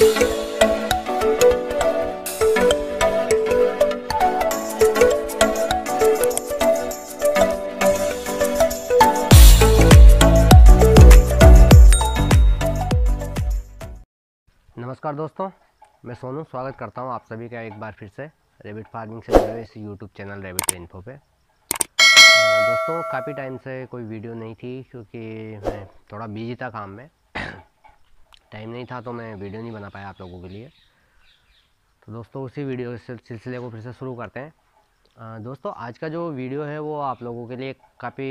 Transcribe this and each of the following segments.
नमस्कार दोस्तों मैं सोनू स्वागत करता हूं आप सभी का एक बार फिर से रेबिट फार्मिंग से जुड़े इस यूट्यूब चैनल रेबिट इन्फो पे दोस्तों काफ़ी टाइम से कोई वीडियो नहीं थी क्योंकि मैं थोड़ा बिजी था काम में टाइम नहीं था तो मैं वीडियो नहीं बना पाया आप लोगों के लिए तो दोस्तों उसी वीडियो सिलसिले को फिर से शुरू करते हैं आ, दोस्तों आज का जो वीडियो है वो आप लोगों के लिए काफ़ी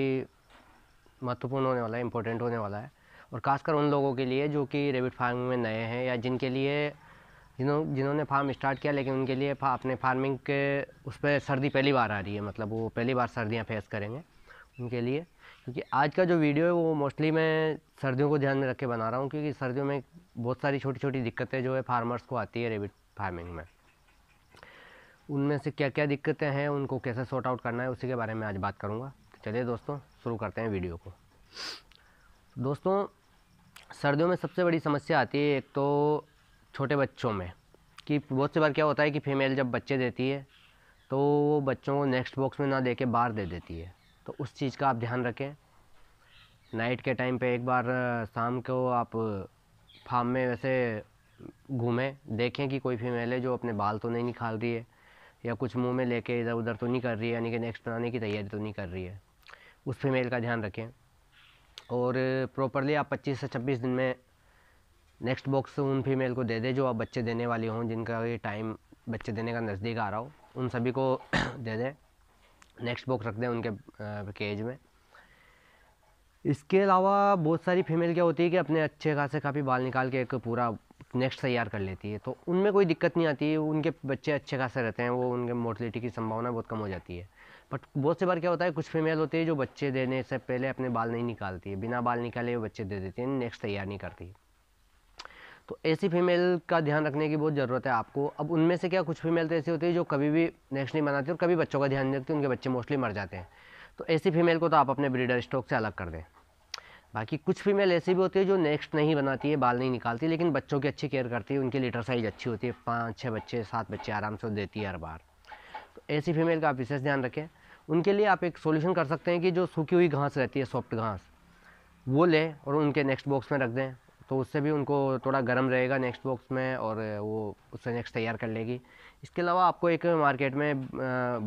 महत्वपूर्ण होने वाला है इम्पोर्टेंट होने वाला है और खासकर उन लोगों के लिए जो कि रेबिट फार्मिंग में नए हैं या जिनके लिए जिन्हों जिन्होंने फार्म स्टार्ट किया लेकिन उनके लिए फा, अपने फार्मिंग के उस पर सर्दी पहली बार आ रही है मतलब वो पहली बार सर्दियाँ फेस करेंगे उनके लिए क्योंकि आज का जो वीडियो है वो मोस्टली मैं सर्दियों को ध्यान में रख के बना रहा हूँ क्योंकि सर्दियों में बहुत सारी छोटी छोटी दिक्कतें जो है फार्मर्स को आती है रेबिट फार्मिंग में उनमें से क्या क्या दिक्कतें हैं उनको कैसे सॉर्ट आउट करना है उसी के बारे में आज बात करूँगा तो चलिए दोस्तों शुरू करते हैं वीडियो को दोस्तों सर्दियों में सबसे बड़ी समस्या आती है एक तो छोटे बच्चों में कि बहुत से बार क्या होता है कि फीमेल जब बच्चे देती है तो वो बच्चों को नेक्स्ट बॉक्स में ना दे के बाहर दे देती है तो उस चीज़ का आप ध्यान रखें नाइट के टाइम पे एक बार शाम को आप फार्म में वैसे घूमें देखें कि कोई फीमेल है जो अपने बाल तो नहीं निकाल रही है या कुछ मुंह में लेके इधर उधर तो नहीं कर रही है यानी कि नेक्स्ट बनाने की तैयारी तो नहीं कर रही है उस फीमेल का ध्यान रखें और प्रॉपरली आप 25 से 26 दिन में नेक्स्ट बॉक्स उन फीमेल को दे दें जो आप बच्चे देने वाली हों जिनका टाइम बच्चे देने का नज़दीक आ रहा हो उन सभी को दे दें नेक्स्ट बॉक्स रख दें उनके केज में इसके अलावा बहुत सारी फीमेल क्या होती है कि अपने अच्छे खासे काफ़ी बाल निकाल के एक पूरा नेक्स्ट तैयार कर लेती है तो उनमें कोई दिक्कत नहीं आती है उनके बच्चे अच्छे खासे रहते हैं वो उनके मोर्टिलिटी की संभावना बहुत कम हो जाती है बट बहुत से बार क्या होता है कुछ फीमेल होती है जो बच्चे देने से पहले अपने बाल नहीं निकालती है बिना बाल निकाले वो बच्चे दे देती है नेक्स्ट तैयार नहीं करती है तो ऐसी फीमेल का ध्यान रखने की बहुत ज़रूरत है आपको अब उनमें से क्या कुछ फीमेल तो ऐसी होती है जो कभी भी नेक्स्ट नहीं बनाती और कभी बच्चों का ध्यान नहीं रखती उनके बच्चे मोस्टली मर जाते हैं तो ऐसी फीमेल को तो आप अपने ब्रीडर स्टॉक से अलग कर दें बाकी कुछ फीमेल ऐसी भी होती है जो नेक्स्ट नहीं बनाती है बाल नहीं निकालती लेकिन बच्चों की अच्छी केयर करती है उनकी लीटर साइज अच्छी होती है पाँच छः बच्चे सात बच्चे आराम से देती है हर बार तो ऐसी फीमेल का आप विशेष ध्यान रखें उनके लिए आप एक सोल्यूशन कर सकते हैं कि जो सूखी हुई घास रहती है सॉफ्ट घास वो लें और उनके नेक्स्ट बॉक्स में रख दें तो उससे भी उनको थोड़ा गर्म रहेगा नेक्स्ट बॉक्स में और वो उससे नेक्स्ट तैयार कर लेगी इसके अलावा आपको एक मार्केट में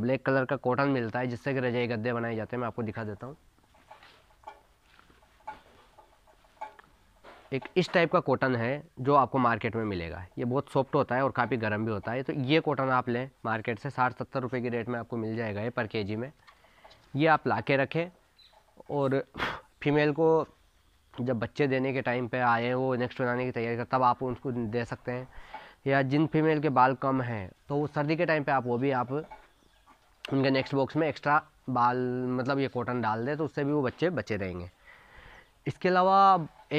ब्लैक कलर का कॉटन मिलता है जिससे कि रजाई गद्दे बनाए जाते हैं मैं आपको दिखा देता हूँ एक इस टाइप का कॉटन है जो आपको मार्केट में मिलेगा ये बहुत सॉफ्ट होता है और काफ़ी गर्म भी होता है तो ये कॉटन आप लें मार्केट से साठ सत्तर रुपये की रेट में आपको मिल जाएगा ये पर के में ये आप ला के रखें और फीमेल को जब बच्चे देने के टाइम पे आए वो नेक्स्ट बनाने की तैयारी कर तब आप उनको दे सकते हैं या जिन फीमेल के बाल कम हैं तो वो सर्दी के टाइम पे आप वो भी आप उनके नेक्स्ट बॉक्स में एक्स्ट्रा बाल मतलब ये कॉटन डाल दें तो उससे भी वो बच्चे बचे रहेंगे इसके अलावा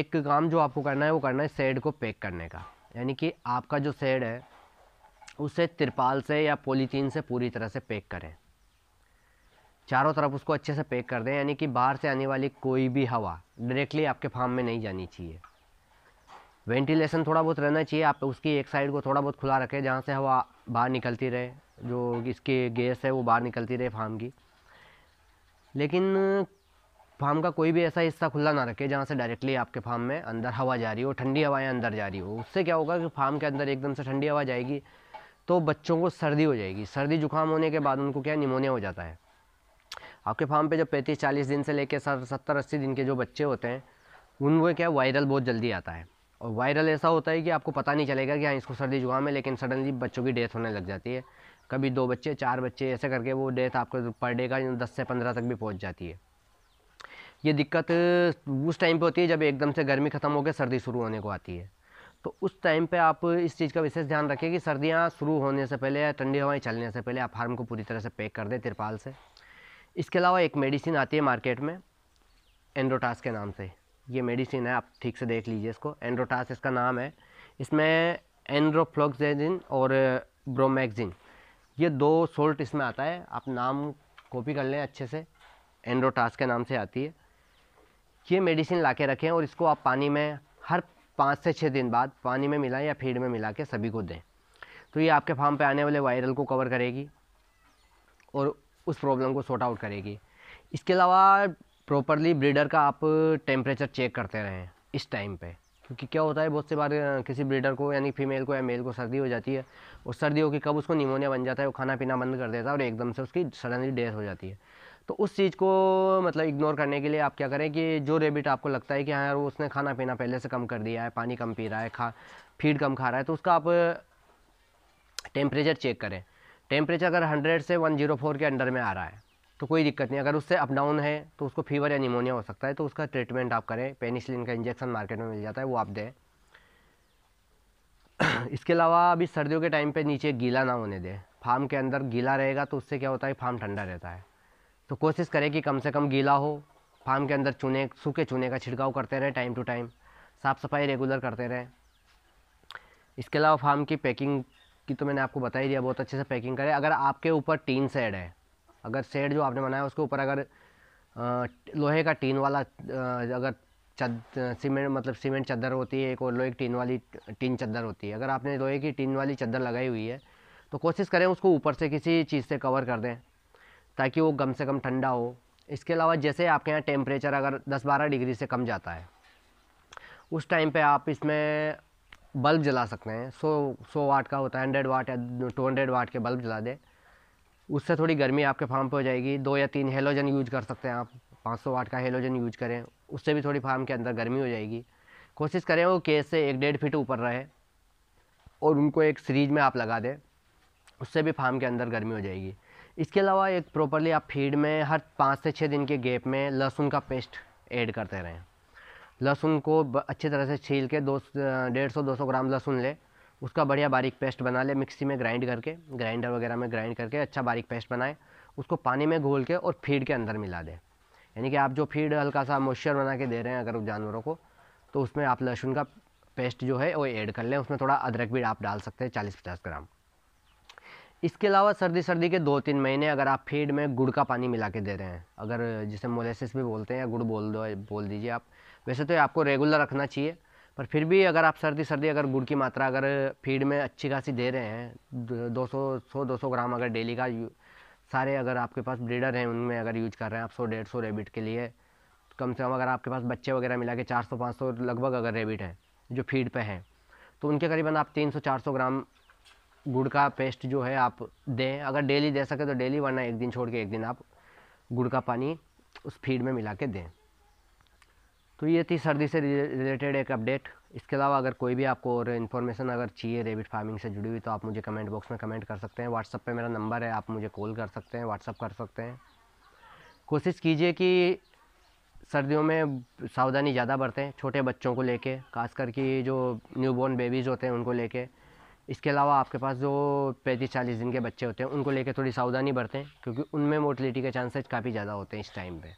एक काम जो आपको करना है वो करना है सेड को पैक करने का यानी कि आपका जो सेड है उसे तिरपाल से या पोलीथीन से पूरी तरह से पैक करें चारों तरफ उसको अच्छे से पैक कर दें यानी कि बाहर से आने वाली कोई भी हवा डायरेक्टली आपके फार्म में नहीं जानी चाहिए वेंटिलेशन थोड़ा बहुत रहना चाहिए आप उसकी एक साइड को थोड़ा बहुत खुला रखें जहाँ से हवा बाहर निकलती रहे जो इसके गैस है वो बाहर निकलती रहे फार्म की लेकिन फार्म का कोई भी ऐसा हिस्सा खुला ना रखे जहाँ से डायरेक्टली आपके फार्म में अंदर हवा जा रही हो ठंडी हवाएं अंदर जा रही हो उससे क्या होगा कि फार्म के अंदर एकदम से ठंडी हवा जाएगी तो बच्चों को सर्दी हो जाएगी सर्दी जुकाम होने के बाद उनको क्या निमोनिया हो जाता है आपके फार्म पे जब पैंतीस चालीस दिन से लेकर सर सत्तर अस्सी दिन के जो बच्चे होते हैं उनको क्या वायरल बहुत जल्दी आता है और वायरल ऐसा होता है कि आपको पता नहीं चलेगा कि हाँ इसको सर्दी जुकाम है लेकिन सडनली बच्चों की डेथ होने लग जाती है कभी दो बच्चे चार बच्चे ऐसे करके वो डेथ आपको पर डे का दस से पंद्रह तक भी पहुँच जाती है ये दिक्कत उस टाइम पर होती है जब एकदम से गर्मी ख़त्म होकर सर्दी शुरू होने को आती है तो उस टाइम पे आप इस चीज़ का विशेष ध्यान रखें कि सर्दियाँ शुरू होने से पहले या ठंडी हवाएं चलने से पहले आप फार्म को पूरी तरह से पैक कर दें तिरपाल से इसके अलावा एक मेडिसिन आती है मार्केट में एंड्रोटास के नाम से ये मेडिसिन है आप ठीक से देख लीजिए इसको एंड्रोटास इसका नाम है इसमें एंड्रोफ्लोक्जेजिन और ब्रोमैगजिन ये दो सोल्ट इसमें आता है आप नाम कॉपी कर लें अच्छे से एंड्रोटास के नाम से आती है ये मेडिसिन ला के रखें और इसको आप पानी में हर पाँच से छः दिन बाद पानी में मिलाएं या फीड में मिला के सभी को दें तो ये आपके फार्म पे आने वाले वायरल को कवर करेगी और उस प्रॉब्लम को सॉर्ट आउट करेगी इसके अलावा प्रॉपरली ब्रीडर का आप टेम्परेचर चेक करते रहें इस टाइम पे क्योंकि क्या होता है बहुत से बार किसी ब्रीडर को यानी फीमेल को या मेल को सर्दी हो जाती है और सर्दी होगी कब उसको निमोनिया बन जाता है वो खाना पीना बंद कर देता है और एकदम से उसकी सडनली डेथ हो जाती है तो उस चीज़ को मतलब इग्नोर करने के लिए आप क्या करें कि जो रेबिट आपको लगता है कि हाँ यार वो उसने खाना पीना पहले से कम कर दिया है पानी कम पी रहा है खा फीड कम खा रहा है तो उसका आप टेम्परेचर चेक करें टेम्परेचर अगर हंड्रेड से वन जीरो फोर के अंडर में आ रहा है तो कोई दिक्कत नहीं अगर उससे अप डाउन है तो उसको फीवर या निमोनिया हो सकता है तो उसका ट्रीटमेंट आप करें पेनिसिलिन का इंजेक्शन मार्केट में मिल जाता है वो आप दें इसके अलावा अभी सर्दियों के टाइम पे नीचे गीला ना होने दें फार्म के अंदर गीला रहेगा तो उससे क्या होता है फार्म ठंडा रहता है तो कोशिश करें कि कम से कम गीला हो फार्म के अंदर चूने सूखे चूने का छिड़काव करते रहें टाइम टू टाइम साफ़ सफाई रेगुलर करते रहें इसके अलावा फार्म की पैकिंग कि तो मैंने आपको बता ही दिया बहुत अच्छे से पैकिंग करें अगर आपके ऊपर टीन सेड है अगर सेड जो आपने बनाया उसके ऊपर अगर लोहे का टीन वाला अगर चद सीमेंट मतलब सीमेंट चद्दर होती है एक और लोहे की टीन वाली टीन चद्दर होती है अगर आपने लोहे की टीन वाली चद्दर लगाई हुई है तो कोशिश करें उसको ऊपर से किसी चीज़ से कवर कर दें ताकि वो कम से कम ठंडा हो इसके अलावा जैसे आपके यहाँ टेम्परेचर अगर 10-12 डिग्री से कम जाता है उस टाइम पे आप इसमें बल्ब जला सकते हैं सौ सौ वाट का होता है हंड्रेड वाट या टू हंड्रेड वाट के बल्ब जला दें उससे थोड़ी गर्मी आपके फार्म पे हो जाएगी दो या तीन हेलोजन यूज कर सकते हैं आप 500 वाट का हेलोजन यूज करें उससे भी थोड़ी फार्म के अंदर गर्मी हो जाएगी कोशिश करें वो केस से एक डेढ़ फीट ऊपर रहे और उनको एक सीरीज में आप लगा दें उससे भी फार्म के अंदर गर्मी हो जाएगी इसके अलावा एक प्रॉपरली आप फीड में हर पाँच से छः दिन के गेप में लहसुन का पेस्ट ऐड करते रहें लहसुन को अच्छी तरह से छील के दो डेढ़ सौ दो सौ ग्राम लहसुन ले उसका बढ़िया बारीक पेस्ट बना ले मिक्सी में ग्राइंड करके ग्राइंडर वगैरह में ग्राइंड करके अच्छा बारीक पेस्ट बनाए उसको पानी में घोल के और फीड के अंदर मिला दें यानी कि आप जो फीड हल्का सा मॉइस्चर बना के दे रहे हैं अगर जानवरों को तो उसमें आप लहसुन का पेस्ट जो है वो ऐड कर लें उसमें थोड़ा अदरक भी आप डाल सकते हैं चालीस पचास ग्राम इसके अलावा सर्दी सर्दी के दो तीन महीने अगर आप फीड में गुड़ का पानी मिला के दे रहे हैं अगर जिसे मोलेसिस भी बोलते हैं या गुड़ बोल दो बोल दीजिए आप वैसे तो आपको रेगुलर रखना चाहिए पर फिर भी अगर आप सर्दी सर्दी अगर गुड़ की मात्रा अगर फीड में अच्छी खासी दे रहे हैं दो सौ सौ दो सौ ग्राम अगर डेली का सारे अगर आपके पास ब्रीडर हैं उनमें अगर यूज कर रहे हैं आप सौ डेढ़ सौ रेबिट के लिए कम से कम अगर आपके पास बच्चे वगैरह मिला के चार सौ पाँच सौ लगभग अगर रेबिट हैं जो फीड पर हैं तो उनके करीबन आप तीन सौ चार सौ ग्राम गुड़ का पेस्ट जो है आप दें अगर डेली दे सके तो डेली वरना एक दिन छोड़ के एक दिन आप गुड़ का पानी उस फीड में मिला के दें तो ये थी सर्दी से रिलेटेड एक अपडेट इसके अलावा अगर कोई भी आपको और इन्फॉर्मेशन अगर चाहिए रेबिट फार्मिंग से जुड़ी हुई तो आप मुझे कमेंट बॉक्स में कमेंट कर सकते हैं व्हाट्सअप पे मेरा नंबर है आप मुझे कॉल कर सकते हैं व्हाट्सअप कर सकते हैं कोशिश कीजिए कि सर्दियों में सावधानी ज़्यादा बरतें छोटे बच्चों को लेके खास करके जो न्यूबॉर्न बेबीज़ होते हैं उनको लेके इसके अलावा आपके पास जो पैंतीस चालीस दिन के बच्चे होते हैं उनको लेके थोड़ी सावधानी बरतें क्योंकि उनमें मोटिलिटी के चांसेज़ काफ़ी ज़्यादा होते हैं इस टाइम पर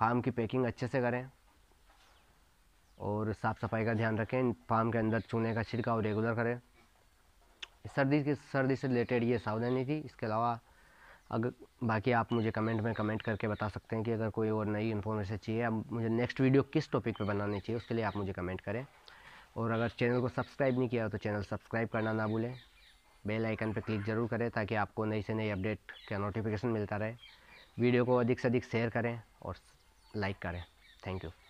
फार्म की पैकिंग अच्छे से करें और साफ़ सफाई का ध्यान रखें फार्म के अंदर चूने का छिड़काव रेगुलर करें सर्दी की सर्दी से रिलेटेड ये सावधानी थी इसके अलावा अगर बाकी आप मुझे कमेंट में कमेंट करके बता सकते हैं कि अगर कोई और नई इन्फॉर्मेशन चाहिए अब मुझे नेक्स्ट वीडियो किस टॉपिक पे बनानी चाहिए उसके लिए आप मुझे कमेंट करें और अगर चैनल को सब्सक्राइब नहीं किया तो चैनल सब्सक्राइब करना ना भूलें बेल आइकन पर क्लिक जरूर करें ताकि आपको नई से नई अपडेट का नोटिफिकेशन मिलता रहे वीडियो को अधिक से अधिक शेयर करें और लाइक करें थैंक यू